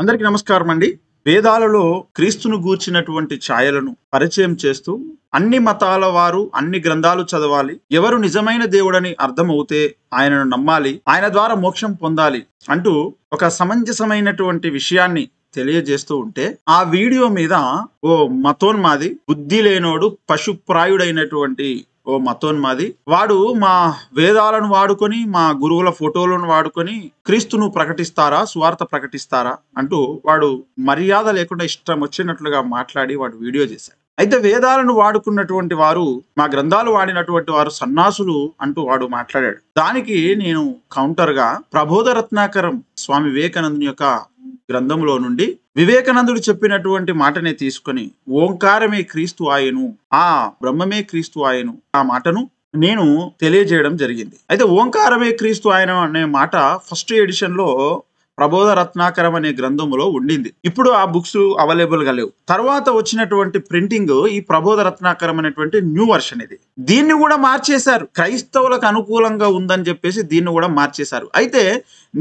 అందరికి నమస్కారం అండి వేదాలలో క్రీస్తును గూర్చినటువంటి ఛాయలను పరిచయం చేస్తూ అన్ని మతాల వారు అన్ని గ్రంథాలు చదవాలి ఎవరు నిజమైన దేవుడని అర్థమవుతే ఆయనను నమ్మాలి ఆయన ద్వారా మోక్షం పొందాలి అంటూ ఒక సమంజసమైనటువంటి విషయాన్ని తెలియజేస్తూ ఉంటే ఆ వీడియో మీద ఓ మతోన్మాది బుద్ధి లేనోడు పశుప్రాయుడైనటువంటి ఓ మతోన్మాది వాడు మా వేదాలను వాడుకొని మా గురువుల ఫోటోలను వాడుకొని క్రీస్తును ప్రకటిస్తారా స్వార్థ ప్రకటిస్తారా అంటూ వాడు మర్యాద లేకుండా ఇష్టం వచ్చినట్లుగా మాట్లాడి వాడు వీడియో చేశాడు అయితే వేదాలను వాడుకున్నటువంటి వారు మా గ్రంథాలు వాడినటువంటి వారు సన్నాసులు అంటూ వాడు మాట్లాడాడు దానికి నేను కౌంటర్గా ప్రబోధ రత్నాకరం స్వామి వివేకానందుని యొక్క గ్రంథంలో నుండి వివేకానందుడు చెప్పినటువంటి మాటనే తీసుకొని ఓంకారమే క్రీస్తు ఆయను ఆ బ్రహ్మమే క్రీస్తు ఆయను ఆ మాటను నేను తెలియజేయడం జరిగింది అయితే ఓంకారమే క్రీస్తు ఆయన అనే మాట ఫస్ట్ ఎడిషన్లో ప్రబోధ రత్నాకరం అనే గ్రంథంలో ఉండింది ఇప్పుడు ఆ బుక్స్ అవైలబుల్ గా లేవు తర్వాత వచ్చినటువంటి ప్రింటింగ్ ఈ ప్రబోధ రత్నాకరం అనేటువంటి న్యూ వర్షన్ ఇది దీన్ని కూడా మార్చేశారు క్రైస్తవులకు అనుకూలంగా ఉందని చెప్పేసి దీన్ని కూడా మార్చేశారు అయితే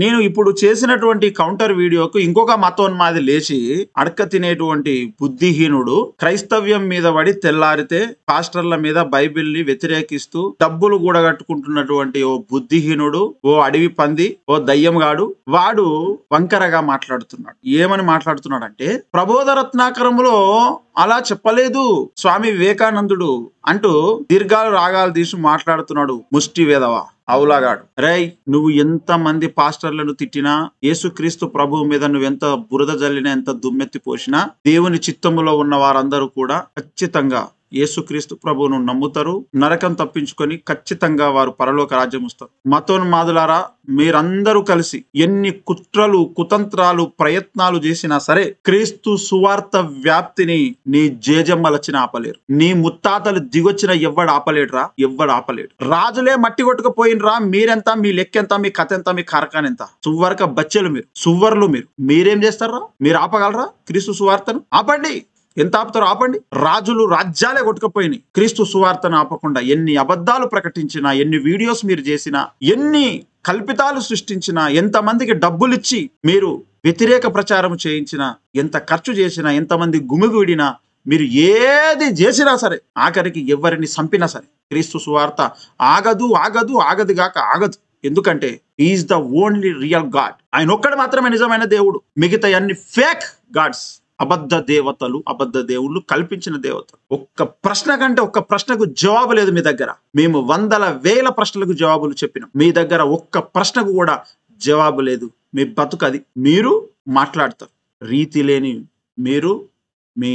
నేను ఇప్పుడు చేసినటువంటి కౌంటర్ వీడియోకు ఇంకొక మతోన్మాది లేచి అడక తినేటువంటి బుద్ధిహీనుడు క్రైస్తవ్యం మీద పడి తెల్లారితే పాస్టర్ల మీద బైబిల్ ని వ్యతిరేకిస్తూ డబ్బులు కట్టుకుంటున్నటువంటి ఓ బుద్ధిహీనుడు ఓ అడవి పంది ఓ దయ్యం గాడు వాడు వంకరగా మాట్లాడుతున్నాడు ఏమని మాట్లాడుతున్నాడంటే ప్రబోధ రత్నాకరంలో అలా చెప్పలేదు స్వామి వివేకానందుడు అంటూ దీర్ఘాలు రాగాలు తీసి మాట్లాడుతున్నాడు ముష్టి వేదవ అవులాగాడు రై నువ్వు ఎంత మంది పాస్టర్లను తిట్టినా యేసుక్రీస్తు ప్రభువు మీద నువ్వెంత బురద జల్లినా ఎంత దుమ్మెత్తి పోసినా దేవుని చిత్తములో ఉన్న వారందరూ కూడా ఖచ్చితంగా యేసుక్రీస్తు ప్రభువును నమ్ముతారు నరకం తప్పించుకొని ఖచ్చితంగా వారు పరలోక రాజ్యం వస్తారు మతోన్మాదులారా మీరందరూ కలిసి ఎన్ని కుట్రలు కుతంత్రాలు ప్రయత్నాలు చేసినా సరే క్రీస్తు సువార్త వ్యాప్తిని నీ జేజమ్మలచ్చిన ఆపలేరు నీ ముత్తాతలు దిగొచ్చిన ఎవ్వడు ఆపలేడురా ఎవ్వడు ఆపలేడు రాజులే మట్టి కొట్టుకుపోయినరా మీరెంత మీ లెక్కెంత మీ కథ ఎంత మీ కారకాన్ ఎంత సువర్క బచ్చెలు మీరు సువ్వర్లు మీరు మీరేం చేస్తారా మీరు ఆపగలరా క్రీస్తు సువార్తను ఆపండి ఎంత ఆపుతారు ఆపండి రాజులు రాజ్యాలే కొట్టుకుపోయినాయి క్రీస్తు సువార్తను ఆపకుండా ఎన్ని అబద్ధాలు ప్రకటించినా ఎన్ని వీడియోస్ మీరు చేసినా ఎన్ని కల్పితాలు సృష్టించిన ఎంతమందికి డబ్బులు ఇచ్చి మీరు వ్యతిరేక ప్రచారం చేయించినా ఎంత ఖర్చు చేసినా ఎంతమంది గుమిగూడినా మీరు ఏది చేసినా సరే ఆఖరికి ఎవరిని చంపినా సరే క్రీస్తు సువార్త ఆగదు ఆగదు ఆగదు గాక ఆగదు ఎందుకంటే is the only real God ఆయన ఒక్కడు మాత్రమే నిజమైన దేవుడు మిగతా అన్ని ఫేక్ గాడ్స్ అబద్ధ దేవతలు అబద్ధ దేవుళ్ళు కల్పించిన దేవతలు ఒక్క ప్రశ్న కంటే ఒక్క ప్రశ్నకు జవాబు లేదు మీ దగ్గర మేము వందల వేల ప్రశ్నలకు జవాబులు చెప్పినాం మీ దగ్గర ఒక్క ప్రశ్నకు కూడా జవాబు లేదు మీ బతుకు అది మీరు మాట్లాడతారు రీతి లేని మీరు మీ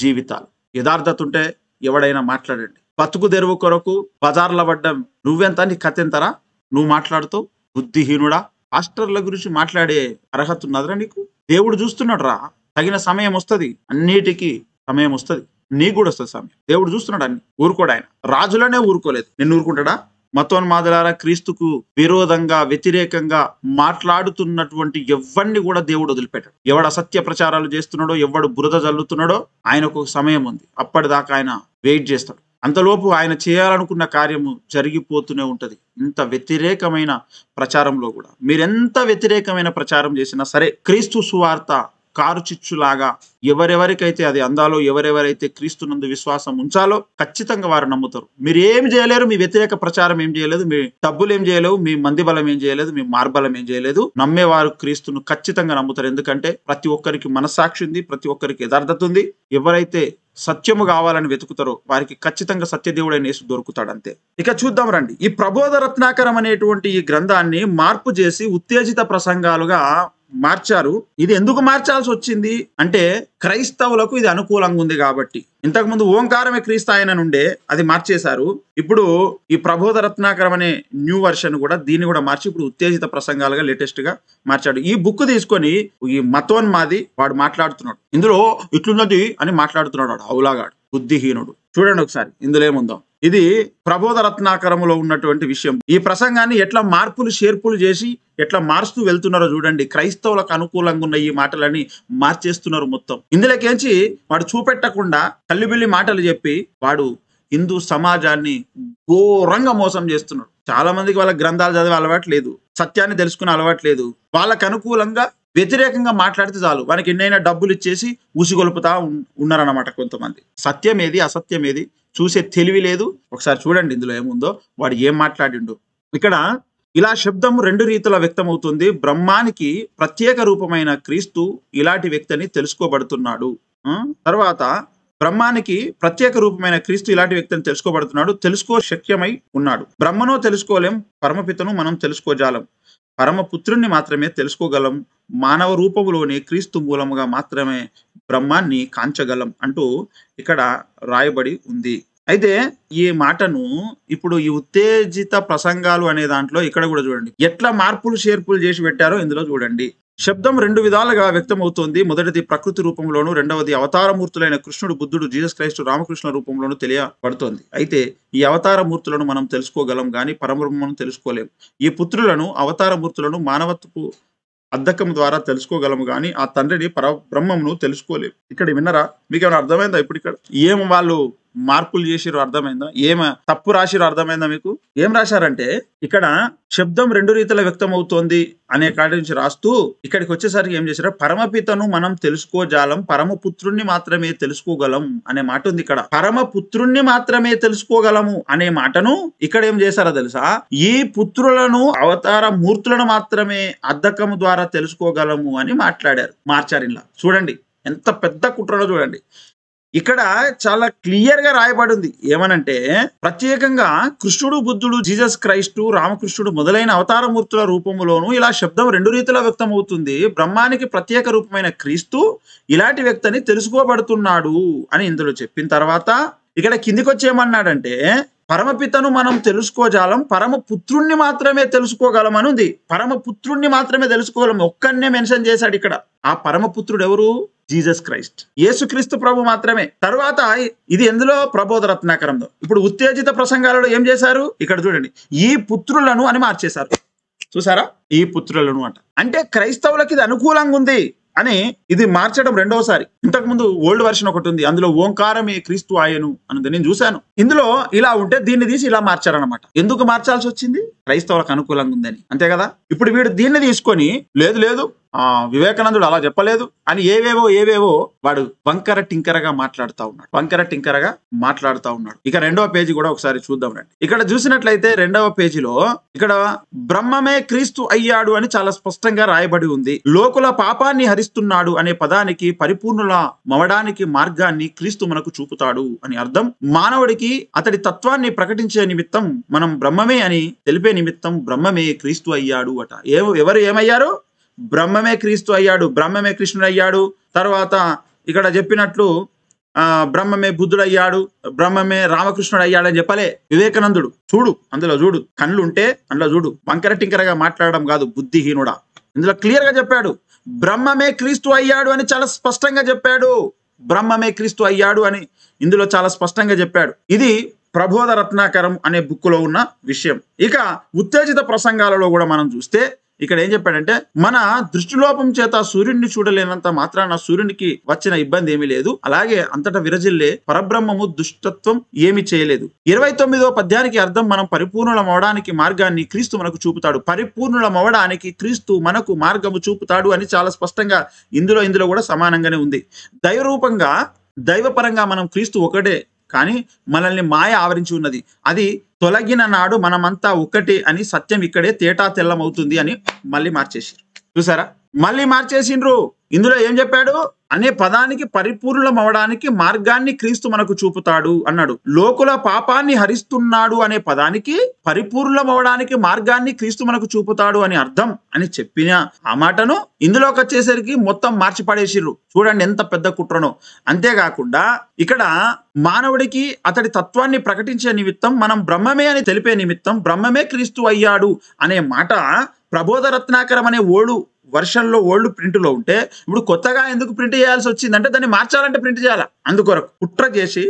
జీవితాలు యథార్థత ఉంటే ఎవడైనా మాట్లాడండి బతుకు తెరువు కొరకు బజార్ల పడ్డం నువ్వెంత నీ కథ ఎంతరా నువ్వు మాట్లాడుతూ బుద్ధిహీనుడా పాస్టర్ల గురించి మాట్లాడే అర్హత ఉన్నదిరా నీకు దేవుడు చూస్తున్నాడు రా తగిన సమయం వస్తుంది అన్నిటికీ సమయం వస్తుంది నీకు కూడా వస్తుంది సమయం దేవుడు చూస్తున్నాడు అన్ని ఊరుకోడు ఆయన రాజులనే ఊరుకోలేదు నేను ఊరుకుంటాడా మతోన్మాదులారా క్రీస్తుకు విరోధంగా వ్యతిరేకంగా మాట్లాడుతున్నటువంటి ఎవరిని కూడా దేవుడు వదిలిపెట్టాడు ఎవడు అసత్య ప్రచారాలు చేస్తున్నాడో ఎవడు బురద జల్లుతున్నాడో ఆయనకు సమయం ఉంది అప్పటిదాకా ఆయన వెయిట్ చేస్తాడు అంతలోపు ఆయన చేయాలనుకున్న కార్యము జరిగిపోతూనే ఉంటుంది ఇంత వ్యతిరేకమైన ప్రచారంలో కూడా మీరెంత వ్యతిరేకమైన ప్రచారం చేసినా సరే క్రీస్తు సువార్త కారు చిచ్చులాగా ఎవరెవరికైతే అది అందాలో ఎవరెవరైతే క్రీస్తు నందు విశ్వాసం ఉంచాలో ఖచ్చితంగా వారు నమ్ముతారు మీరు ఏం చేయలేరు మీ వ్యతిరేక ప్రచారం ఏం చేయలేదు మీ డబ్బులు ఏం చేయలేవు మీ మంది బలం ఏం చేయలేదు మీ మార్బలం ఏం చేయలేదు నమ్మేవారు క్రీస్తును ఖచ్చితంగా నమ్ముతారు ఎందుకంటే ప్రతి ఒక్కరికి మనస్సాక్షి ఉంది ప్రతి ఒక్కరికి యథార్థత ఉంది ఎవరైతే సత్యము కావాలని వెతుకుతారో వారికి ఖచ్చితంగా సత్యదేవుడైన యేసు దొరుకుతాడంతే ఇక చూద్దాం రండి ఈ ప్రబోధ రత్నాకరం అనేటువంటి ఈ గ్రంథాన్ని మార్పు చేసి ఉత్తేజిత ప్రసంగాలుగా మార్చారు ఇది ఎందుకు మార్చాల్సి వచ్చింది అంటే క్రైస్తవులకు ఇది అనుకూలంగా ఉంది కాబట్టి ఇంతకుముందు ఓంకారమే క్రీస్తాయన నుండే అది మార్చేశారు ఇప్పుడు ఈ ప్రబోధ రత్నాకరం అనే న్యూ వర్షన్ కూడా దీన్ని కూడా మార్చి ఇప్పుడు ఉత్తేజిత ప్రసంగాలుగా లేటెస్ట్ గా మార్చాడు ఈ బుక్ తీసుకొని ఈ మతోన్మాది వాడు మాట్లాడుతున్నాడు ఇందులో ఇట్లున్నది అని మాట్లాడుతున్నాడు అవులాగాడు బుద్ధిహీనుడు చూడండి ఒకసారి ఇందులో ఏముందో ఇది ప్రబోధ రత్నాకరములో ఉన్నటువంటి విషయం ఈ ప్రసంగాన్ని ఎట్లా మార్పులు చేర్పులు చేసి ఎట్లా మారుస్తూ వెళ్తున్నారో చూడండి క్రైస్తవులకు అనుకూలంగా ఉన్న ఈ మాటలని మార్చేస్తున్నారు మొత్తం ఇందులోకేంచి వాడు చూపెట్టకుండా కల్లిబిల్లి మాటలు చెప్పి వాడు హిందూ సమాజాన్ని ఘోరంగా మోసం చేస్తున్నాడు చాలా మందికి వాళ్ళ గ్రంథాలు చదివే అలవాటు లేదు సత్యాన్ని తెలుసుకునే అలవాటు లేదు వాళ్ళకు అనుకూలంగా వ్యతిరేకంగా మాట్లాడితే చాలు వానికి ఎన్నైనా డబ్బులు ఇచ్చేసి ఉసిగొలుపుతా ఉన్నారన్నమాట కొంతమంది సత్యం ఏది అసత్యం ఏది చూసే తెలివి లేదు ఒకసారి చూడండి ఇందులో ఏముందో వాడు ఏం మాట్లాడిండు ఇక్కడ ఇలా శబ్దం రెండు రీతిలో వ్యక్తమవుతుంది బ్రహ్మానికి ప్రత్యేక రూపమైన క్రీస్తు ఇలాంటి వ్యక్తి అని తెలుసుకోబడుతున్నాడు తర్వాత బ్రహ్మానికి ప్రత్యేక రూపమైన క్రీస్తు ఇలాంటి వ్యక్తిని తెలుసుకోబడుతున్నాడు తెలుసుకో శక్యమై ఉన్నాడు బ్రహ్మను తెలుసుకోలేం పరమపితను మనం తెలుసుకోజాలం పరమపుత్రుణ్ణి మాత్రమే తెలుసుకోగలం మానవ రూపంలోని క్రీస్తు మూలముగా మాత్రమే బ్రహ్మాన్ని కాంచగలం అంటూ ఇక్కడ రాయబడి ఉంది అయితే ఈ మాటను ఇప్పుడు ఈ ఉత్తేజిత ప్రసంగాలు అనే దాంట్లో ఇక్కడ కూడా చూడండి ఎట్లా మార్పులు చేర్పులు చేసి పెట్టారో ఇందులో చూడండి శబ్దం రెండు విధాలుగా వ్యక్తమవుతోంది మొదటిది ప్రకృతి రూపంలోను రెండవది అవతారమూర్తులైన కృష్ణుడు బుద్ధుడు జీసస్ క్రైస్టు రామకృష్ణ రూపంలోను తెలియబడుతోంది అయితే ఈ అవతారమూర్తులను మనం తెలుసుకోగలం గాని పరబ్రహ్మను తెలుసుకోలేం ఈ పుత్రులను అవతారమూర్తులను మానవత్వపు అద్దకం ద్వారా తెలుసుకోగలము కానీ ఆ తండ్రిని పర బ్రహ్మమును తెలుసుకోలేము ఇక్కడ విన్నరా మీకు ఏమైనా అర్థమైందా ఇప్పుడు ఇక్కడ ఏం వాళ్ళు మార్పులు చేసిరు అర్థమైందా ఏమ తప్పు రాసిరు అర్థమైందా మీకు ఏం రాశారంటే ఇక్కడ శబ్దం రెండు రీతిలో వ్యక్తం అవుతోంది అనే కాటి నుంచి రాస్తూ ఇక్కడికి వచ్చేసరికి ఏం చేశారు పరమపితను మనం తెలుసుకోజాలం పరమపుత్రుణ్ణి మాత్రమే తెలుసుకోగలం అనే మాట ఉంది ఇక్కడ పరమపుత్రుణ్ణి మాత్రమే తెలుసుకోగలము అనే మాటను ఇక్కడ ఏం చేశారో తెలుసా ఈ పుత్రులను అవతార మూర్తులను మాత్రమే అద్దకము ద్వారా తెలుసుకోగలము అని మాట్లాడారు మార్చారు చూడండి ఎంత పెద్ద కుట్రలో చూడండి ఇక్కడ చాలా క్లియర్ గా ఉంది ఏమనంటే ప్రత్యేకంగా కృష్ణుడు బుద్ధుడు జీసస్ క్రైస్టు రామకృష్ణుడు మొదలైన అవతారమూర్తుల రూపంలోను ఇలా శబ్దం రెండు రీతిలో వ్యక్తమవుతుంది బ్రహ్మానికి ప్రత్యేక రూపమైన క్రీస్తు ఇలాంటి వ్యక్తిని తెలుసుకోబడుతున్నాడు అని ఇందులో చెప్పిన తర్వాత ఇక్కడ కిందికి వచ్చేమన్నాడంటే పరమపితను మనం తెలుసుకోజాలం పరమ పుత్రుణ్ణి మాత్రమే తెలుసుకోగలం అని ఉంది పరమ పుత్రుణ్ణి మాత్రమే తెలుసుకోగలం ఒక్కన్నే మెన్షన్ చేశాడు ఇక్కడ ఆ పరమపుత్రుడు ఎవరు జీసస్ క్రైస్ట్ యేసుక్రీస్తు ప్రభు మాత్రమే తర్వాత ఇది ఎందులో ప్రబోధ రత్నాకరంలో ఇప్పుడు ఉత్తేజిత ప్రసంగాలలో ఏం చేశారు ఇక్కడ చూడండి ఈ పుత్రులను అని మార్చేశారు చూసారా ఈ పుత్రులను అంట అంటే క్రైస్తవులకి ఇది అనుకూలంగా ఉంది అని ఇది మార్చడం రెండవసారి ఇంతకుముందు ఓల్డ్ వర్షన్ ఒకటి ఉంది అందులో ఓంకారమే క్రీస్తు ఆయను అన్నది నేను చూశాను ఇందులో ఇలా ఉంటే దీన్ని తీసి ఇలా మార్చారనమాట ఎందుకు మార్చాల్సి వచ్చింది క్రైస్తవులకు అనుకూలంగా ఉందని అంతే కదా ఇప్పుడు వీడు దీన్ని తీసుకొని లేదు లేదు వివేకానందుడు అలా చెప్పలేదు అని ఏవేవో ఏవేవో వాడు వంకర టింకరగా మాట్లాడుతూ ఉన్నాడు వంకర టింకరగా మాట్లాడుతూ ఉన్నాడు ఇక రెండవ పేజీ కూడా ఒకసారి చూద్దాం రండి ఇక్కడ చూసినట్లయితే రెండవ పేజీలో ఇక్కడ బ్రహ్మమే క్రీస్తు అయ్యాడు అని చాలా స్పష్టంగా రాయబడి ఉంది లోకుల పాపాన్ని హరిస్తున్నాడు అనే పదానికి పరిపూర్ణుల మవడానికి మార్గాన్ని క్రీస్తు మనకు చూపుతాడు అని అర్థం మానవుడికి అతడి తత్వాన్ని ప్రకటించే నిమిత్తం మనం బ్రహ్మమే అని తెలిపే నిమిత్తం బ్రహ్మమే క్రీస్తు అయ్యాడు అట ఎవరు ఏమయ్యారు బ్రహ్మమే క్రీస్తు అయ్యాడు బ్రహ్మమే కృష్ణుడు అయ్యాడు తర్వాత ఇక్కడ చెప్పినట్లు బ్రహ్మమే బుద్ధుడు అయ్యాడు బ్రహ్మమే రామకృష్ణుడు అయ్యాడని చెప్పలే వివేకానందుడు చూడు అందులో చూడు కళ్ళు ఉంటే అందులో చూడు వంకర టింకరగా మాట్లాడడం కాదు బుద్ధిహీనుడా ఇందులో క్లియర్గా చెప్పాడు బ్రహ్మమే క్రీస్తు అయ్యాడు అని చాలా స్పష్టంగా చెప్పాడు బ్రహ్మమే క్రీస్తు అయ్యాడు అని ఇందులో చాలా స్పష్టంగా చెప్పాడు ఇది ప్రబోధ రత్నాకరం అనే బుక్కులో ఉన్న విషయం ఇక ఉత్తేజిత ప్రసంగాలలో కూడా మనం చూస్తే ఇక్కడ ఏం చెప్పాడంటే మన దృష్టిలోపం చేత సూర్యుడిని చూడలేనంత మాత్రాన సూర్యునికి వచ్చిన ఇబ్బంది ఏమీ లేదు అలాగే అంతటా విరజిల్లే పరబ్రహ్మము దుష్టత్వం ఏమి చేయలేదు ఇరవై తొమ్మిదో పద్యానికి అర్థం మనం పరిపూర్ణులమవడానికి మార్గాన్ని క్రీస్తు మనకు చూపుతాడు పరిపూర్ణులమవడానికి క్రీస్తు మనకు మార్గము చూపుతాడు అని చాలా స్పష్టంగా ఇందులో ఇందులో కూడా సమానంగానే ఉంది దైవరూపంగా దైవపరంగా మనం క్రీస్తు ఒకటే కానీ మనల్ని మాయ ఆవరించి ఉన్నది అది తొలగిన నాడు మనమంతా ఒకటి అని సత్యం ఇక్కడే తేటా తెల్లమవుతుంది అని మళ్ళీ మార్చేసారు చూసారా మళ్ళీ మార్చేసిండ్రు ఇందులో ఏం చెప్పాడు అనే పదానికి పరిపూర్ణం అవడానికి మార్గాన్ని క్రీస్తు మనకు చూపుతాడు అన్నాడు లోకుల పాపాన్ని హరిస్తున్నాడు అనే పదానికి పరిపూర్ణం అవడానికి మార్గాన్ని క్రీస్తు మనకు చూపుతాడు అని అర్థం అని చెప్పిన ఆ మాటను ఇందులోకి వచ్చేసరికి మొత్తం మార్చి పడేసిర్రు చూడండి ఎంత పెద్ద కుట్రనో అంతేకాకుండా ఇక్కడ మానవుడికి అతడి తత్వాన్ని ప్రకటించే నిమిత్తం మనం బ్రహ్మమే అని తెలిపే నిమిత్తం బ్రహ్మమే క్రీస్తు అయ్యాడు అనే మాట ప్రబోధ రత్నాకరం అనే ఓడు వర్షన్లో ఓల్డ్ ప్రింట్లో ఉంటే ఇప్పుడు కొత్తగా ఎందుకు ప్రింట్ చేయాల్సి వచ్చింది అంటే దాన్ని మార్చాలంటే ప్రింట్ చేయాలా అందుకొరకు కుట్ర చేసి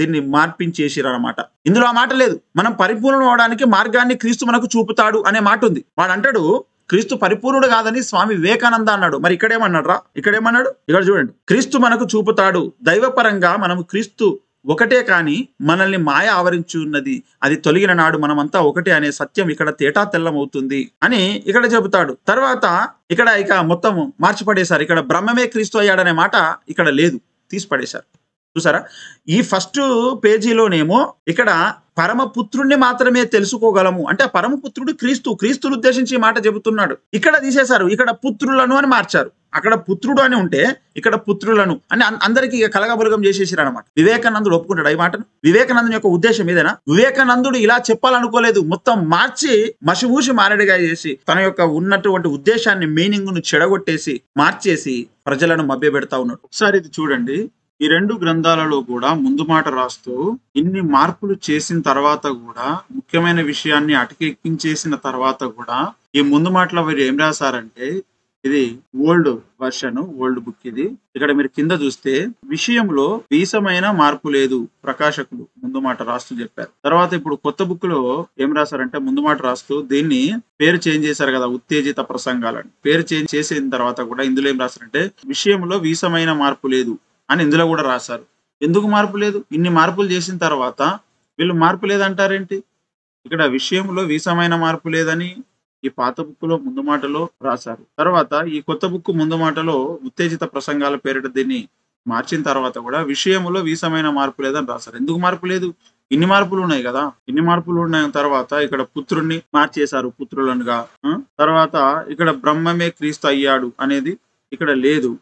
దీన్ని మార్పించేసిరు అనమాట ఇందులో ఆ మాట లేదు మనం పరిపూర్ణం అవడానికి మార్గాన్ని క్రీస్తు మనకు చూపుతాడు అనే మాట ఉంది వాడు అంటాడు క్రీస్తు పరిపూర్ణుడు కాదని స్వామి వివేకానంద అన్నాడు మరి ఇక్కడేమన్నాడు రా ఇక్కడేమన్నాడు ఇక్కడ చూడండి క్రీస్తు మనకు చూపుతాడు దైవపరంగా మనం క్రీస్తు ఒకటే కానీ మనల్ని మాయ ఆవరించున్నది అది తొలగిన నాడు మనమంతా ఒకటే అనే సత్యం ఇక్కడ తేటా తెల్లమవుతుంది అని ఇక్కడ చెబుతాడు తర్వాత ఇక్కడ ఇక మొత్తం మార్చిపడేశారు ఇక్కడ బ్రహ్మమే క్రీస్తు అయ్యాడనే మాట ఇక్కడ లేదు తీసి పడేశారు చూసారా ఈ ఫస్ట్ పేజీలోనేమో ఇక్కడ పరమపుత్రుణ్ణి మాత్రమే తెలుసుకోగలము అంటే పరమపుత్రుడు క్రీస్తు క్రీస్తును ఉద్దేశించి మాట చెబుతున్నాడు ఇక్కడ తీసేశారు ఇక్కడ పుత్రులను అని మార్చారు అక్కడ పుత్రుడు అని ఉంటే ఇక్కడ పుత్రులను అని అందరికీ కలగబలగం చేసేసారు అనమాట వివేకానందుడు ఒప్పుకుంటాడు ఈ మాటను వివేకానందుని యొక్క ఉద్దేశం ఏదైనా వివేకానందుడు ఇలా చెప్పాలనుకోలేదు మొత్తం మార్చి మసిమూసి మారడిగా చేసి తన యొక్క ఉన్నటువంటి ఉద్దేశాన్ని మీనింగ్ ను చెడగొట్టేసి మార్చేసి ప్రజలను మభ్యపెడతా ఉన్నాడు ఒకసారి ఇది చూడండి ఈ రెండు గ్రంథాలలో కూడా ముందు మాట రాస్తూ ఇన్ని మార్పులు చేసిన తర్వాత కూడా ముఖ్యమైన విషయాన్ని అటకెక్కించేసిన తర్వాత కూడా ఈ ముందు మాటలో వీరు ఏం రాశారంటే ఇది ఓల్డ్ వర్షన్ ఓల్డ్ బుక్ ఇది ఇక్కడ మీరు కింద చూస్తే విషయంలో వీసమైన మార్పు లేదు ప్రకాశకులు ముందు మాట రాస్తూ చెప్పారు తర్వాత ఇప్పుడు కొత్త బుక్ లో ఏం రాశారంటే ముందు మాట రాస్తూ దీన్ని పేరు చేంజ్ చేశారు కదా ఉత్తేజిత ప్రసంగాలని పేరు చేంజ్ చేసిన తర్వాత కూడా ఇందులో ఏం రాశారంటే విషయంలో వీసమైన మార్పు లేదు అని ఇందులో కూడా రాశారు ఎందుకు మార్పు లేదు ఇన్ని మార్పులు చేసిన తర్వాత వీళ్ళు మార్పు లేదంటారేంటి ఇక్కడ విషయంలో వీసమైన మార్పు లేదని ఈ పాత లో ముందు మాటలో రాశారు తర్వాత ఈ కొత్త బుక్ ముందు మాటలో ఉత్తేజిత ప్రసంగాల పేరిట దీన్ని మార్చిన తర్వాత కూడా విషయంలో వీసమైన మార్పు లేదని రాశారు ఎందుకు మార్పు లేదు ఇన్ని మార్పులు ఉన్నాయి కదా ఇన్ని మార్పులు ఉన్న తర్వాత ఇక్కడ పుత్రుణ్ణి మార్చేశారు పుత్రులనుగా తర్వాత ఇక్కడ బ్రహ్మమే క్రీస్తు అయ్యాడు అనేది ఇక్కడ లేదు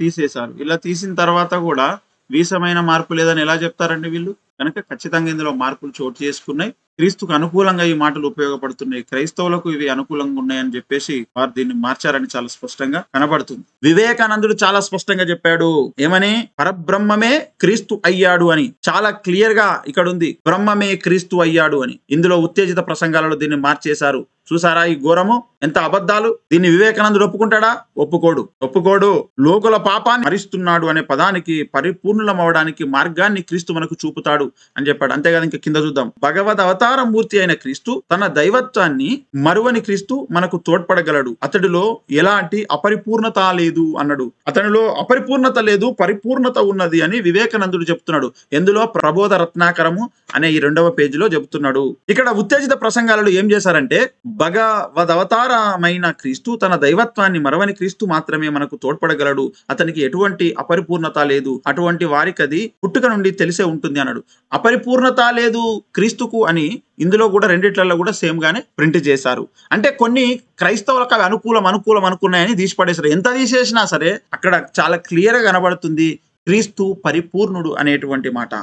తీసేశారు ఇలా తీసిన తర్వాత కూడా వీసమైన మార్పు లేదని ఎలా చెప్తారండి వీళ్ళు కనుక ఖచ్చితంగా ఇందులో మార్పులు చోటు చేసుకున్నాయి క్రీస్తుకు అనుకూలంగా ఈ మాటలు ఉపయోగపడుతున్నాయి క్రైస్తవులకు ఇవి అనుకూలంగా ఉన్నాయని చెప్పేసి వారు దీన్ని మార్చారని చాలా స్పష్టంగా కనబడుతుంది వివేకానందుడు చాలా స్పష్టంగా చెప్పాడు ఏమని పరబ్రహ్మమే క్రీస్తు అయ్యాడు అని చాలా క్లియర్ గా ఇక్కడ ఉంది బ్రహ్మమే క్రీస్తు అయ్యాడు అని ఇందులో ఉత్తేజిత ప్రసంగాలలో దీన్ని మార్చేశారు చూసారా ఈ ఘోరము ఎంత అబద్ధాలు దీన్ని వివేకానందుడు ఒప్పుకుంటాడా ఒప్పుకోడు ఒప్పుకోడు లోకుల పాపాన్ని మరిస్తున్నాడు అనే పదానికి పరిపూర్ణమవడానికి మార్గాన్ని క్రీస్తు మనకు చూపుతాడు ఉన్నాడు అని చెప్పాడు అంతేకాదు ఇంకా కింద చూద్దాం భగవద్ అవతార మూర్తి అయిన క్రీస్తు తన దైవత్వాన్ని మరువని క్రీస్తు మనకు తోడ్పడగలడు అతడిలో ఎలాంటి అపరిపూర్ణత లేదు అన్నాడు అతనిలో అపరిపూర్ణత లేదు పరిపూర్ణత ఉన్నది అని వివేకానందుడు చెప్తున్నాడు ఎందులో ప్రబోధ రత్నాకరము అనే ఈ రెండవ పేజీలో చెబుతున్నాడు ఇక్కడ ఉత్తేజిత ప్రసంగాలలో ఏం చేశారంటే భగవదవతారమైన క్రీస్తు తన దైవత్వాన్ని మరవని క్రీస్తు మాత్రమే మనకు తోడ్పడగలడు అతనికి ఎటువంటి అపరిపూర్ణత లేదు అటువంటి వారికి అది పుట్టుక నుండి తెలిసే ఉంటుంది అన్నాడు అపరిపూర్ణత లేదు క్రీస్తుకు అని ఇందులో కూడా రెండిట్లలో కూడా సేమ్గానే ప్రింట్ చేశారు అంటే కొన్ని క్రైస్తవులకు అవి అనుకూలం అనుకూలం అనుకున్నాయని తీసిపడేశారు ఎంత తీసేసినా సరే అక్కడ చాలా క్లియర్గా కనబడుతుంది క్రీస్తు పరిపూర్ణుడు అనేటువంటి మాట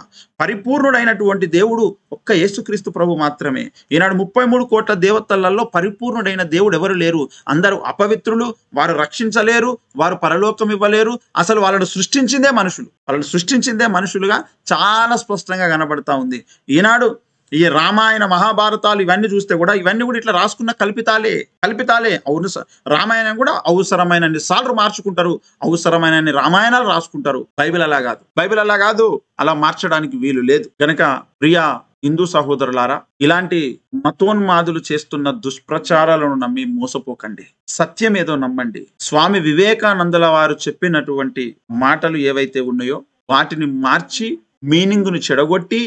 పరిపూర్ణుడైనటువంటి దేవుడు ఒక్క యేసుక్రీస్తు ప్రభు మాత్రమే ఈనాడు ముప్పై మూడు కోట్ల దేవతలలో పరిపూర్ణుడైన దేవుడు ఎవరు లేరు అందరూ అపవిత్రులు వారు రక్షించలేరు వారు పరలోకం ఇవ్వలేరు అసలు వాళ్ళను సృష్టించిందే మనుషులు వాళ్ళను సృష్టించిందే మనుషులుగా చాలా స్పష్టంగా కనబడతా ఉంది ఈనాడు ఈ రామాయణ మహాభారతాలు ఇవన్నీ చూస్తే కూడా ఇవన్నీ కూడా ఇట్లా రాసుకున్న కల్పితాలే కల్పితాలే అవును రామాయణం కూడా అవసరమైన సార్లు మార్చుకుంటారు అవసరమైన రామాయణాలు రాసుకుంటారు బైబిల్ అలా కాదు బైబిల్ అలా కాదు అలా మార్చడానికి వీలు లేదు కనుక ప్రియా హిందూ సహోదరులారా ఇలాంటి మతోన్మాదులు చేస్తున్న దుష్ప్రచారాలను నమ్మి మోసపోకండి సత్యం ఏదో నమ్మండి స్వామి వివేకానందల వారు చెప్పినటువంటి మాటలు ఏవైతే ఉన్నాయో వాటిని మార్చి మీనింగ్ను చెడగొట్టి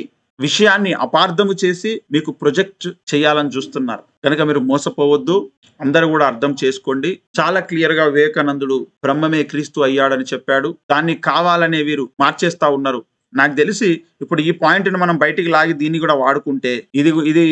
విషయాన్ని అపార్థము చేసి మీకు ప్రొజెక్ట్ చేయాలని చూస్తున్నారు కనుక మీరు మోసపోవద్దు అందరూ కూడా అర్థం చేసుకోండి చాలా క్లియర్ గా వివేకానందుడు బ్రహ్మమే క్రీస్తు అయ్యాడని చెప్పాడు దాన్ని కావాలనే వీరు మార్చేస్తా ఉన్నారు నాకు తెలిసి ఇప్పుడు ఈ పాయింట్ని మనం బయటికి లాగి దీన్ని కూడా వాడుకుంటే ఇది ఇది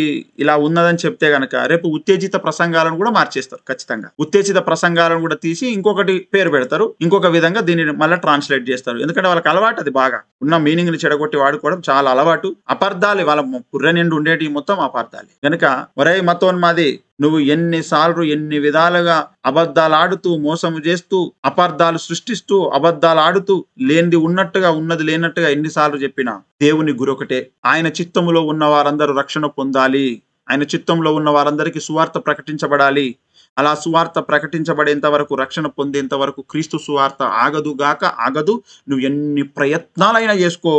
ఇలా ఉన్నదని చెప్తే గనక రేపు ఉత్తేజిత ప్రసంగాలను కూడా మార్చేస్తారు ఖచ్చితంగా ఉత్తేజిత ప్రసంగాలను కూడా తీసి ఇంకొకటి పేరు పెడతారు ఇంకొక విధంగా దీనిని మళ్ళీ ట్రాన్స్లేట్ చేస్తారు ఎందుకంటే వాళ్ళకి అలవాటు అది బాగా ఉన్న మీనింగ్ని చెడగొట్టి వాడుకోవడం చాలా అలవాటు అపార్థాలి వాళ్ళ పుర్ర నిండి ఉండేటి మొత్తం అపార్థాలి కనుక ఒరే మతోన్మాది నువ్వు ఎన్నిసార్లు ఎన్ని విధాలుగా అబద్ధాలు ఆడుతూ మోసము చేస్తూ అపార్థాలు సృష్టిస్తూ అబద్ధాలు ఆడుతూ లేనిది ఉన్నట్టుగా ఉన్నది లేనట్టుగా ఎన్నిసార్లు చెప్పినా దేవుని గురొకటే ఆయన చిత్తములో ఉన్న వారందరూ రక్షణ పొందాలి ఆయన చిత్తంలో ఉన్న వారందరికీ సువార్త ప్రకటించబడాలి అలా సువార్త ప్రకటించబడేంత వరకు రక్షణ పొందేంత వరకు క్రీస్తు సువార్త ఆగదు గాక ఆగదు నువ్వు ఎన్ని ప్రయత్నాలైనా చేసుకో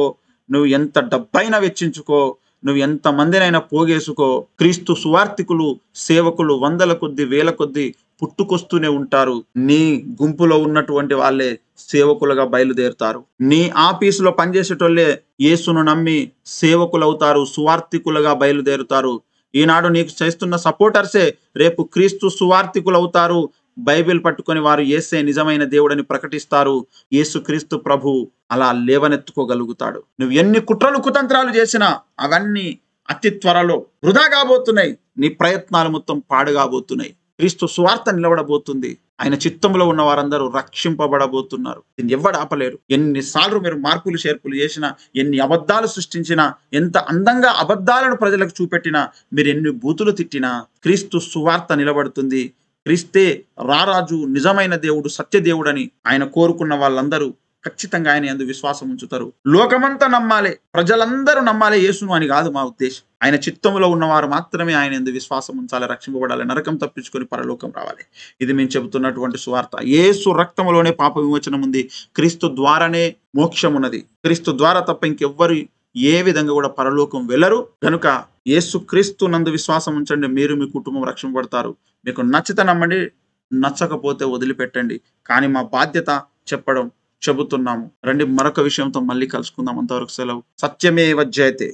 నువ్వు ఎంత డబ్బైనా వెచ్చించుకో నువ్వు ఎంతమందినైనా పోగేసుకో క్రీస్తు సువార్థికులు సేవకులు వందల కొద్ది వేల కొద్ది పుట్టుకొస్తూనే ఉంటారు నీ గుంపులో ఉన్నటువంటి వాళ్ళే సేవకులుగా బయలుదేరుతారు నీ ఆఫీసులో పనిచేసేటోళ్ళే యేసును నమ్మి సేవకులవుతారు సువార్థికులుగా బయలుదేరుతారు ఈనాడు నీకు చేస్తున్న సపోర్టర్సే రేపు క్రీస్తు సువార్థికులు అవుతారు బైబిల్ పట్టుకొని వారు ఏసే నిజమైన దేవుడని ప్రకటిస్తారు యేసుక్రీస్తు ప్రభు అలా లేవనెత్తుకోగలుగుతాడు నువ్వు ఎన్ని కుట్రలు కుతంత్రాలు చేసినా అవన్నీ అతి త్వరలో వృధా కాబోతున్నాయి నీ ప్రయత్నాలు మొత్తం పాడుగాబోతున్నాయి క్రీస్తు స్వార్థ నిలబడబోతుంది ఆయన చిత్తంలో ఉన్న వారందరూ రక్షింపబడబోతున్నారు దీన్ని ఎవడు ఆపలేరు ఎన్నిసార్లు మీరు మార్పులు చేర్పులు చేసినా ఎన్ని అబద్ధాలు సృష్టించినా ఎంత అందంగా అబద్ధాలను ప్రజలకు చూపెట్టినా మీరు ఎన్ని బూతులు తిట్టినా క్రీస్తు సువార్త నిలబడుతుంది క్రీస్తే రారాజు నిజమైన దేవుడు సత్యదేవుడని ఆయన కోరుకున్న వాళ్ళందరూ ఖచ్చితంగా ఆయన ఎందుకు విశ్వాసం ఉంచుతారు లోకమంతా నమ్మాలే ప్రజలందరూ నమ్మాలే యేసును అని కాదు మా ఉద్దేశం ఆయన చిత్తంలో ఉన్నవారు మాత్రమే ఆయన ఎందుకు విశ్వాసం ఉంచాలి రక్షింపబడాలి నరకం తప్పించుకొని పరలోకం రావాలి ఇది మేము చెబుతున్నటువంటి సువార్త యేసు రక్తంలోనే పాప విమోచనం ఉంది క్రీస్తు ద్వారానే మోక్షం ఉన్నది క్రీస్తు ద్వారా తప్ప ఇంకెవ్వరి ఏ విధంగా కూడా పరలోకం వెళ్ళరు కనుక క్రీస్తు నందు విశ్వాసం ఉంచండి మీరు మీ కుటుంబం రక్షింపబడతారు మీకు నచ్చితే నమ్మండి నచ్చకపోతే వదిలిపెట్టండి కానీ మా బాధ్యత చెప్పడం చెబుతున్నాము రండి మరొక విషయంతో మళ్ళీ కలుసుకుందాం అంతవరకు సెలవు సత్యమేవ జయతే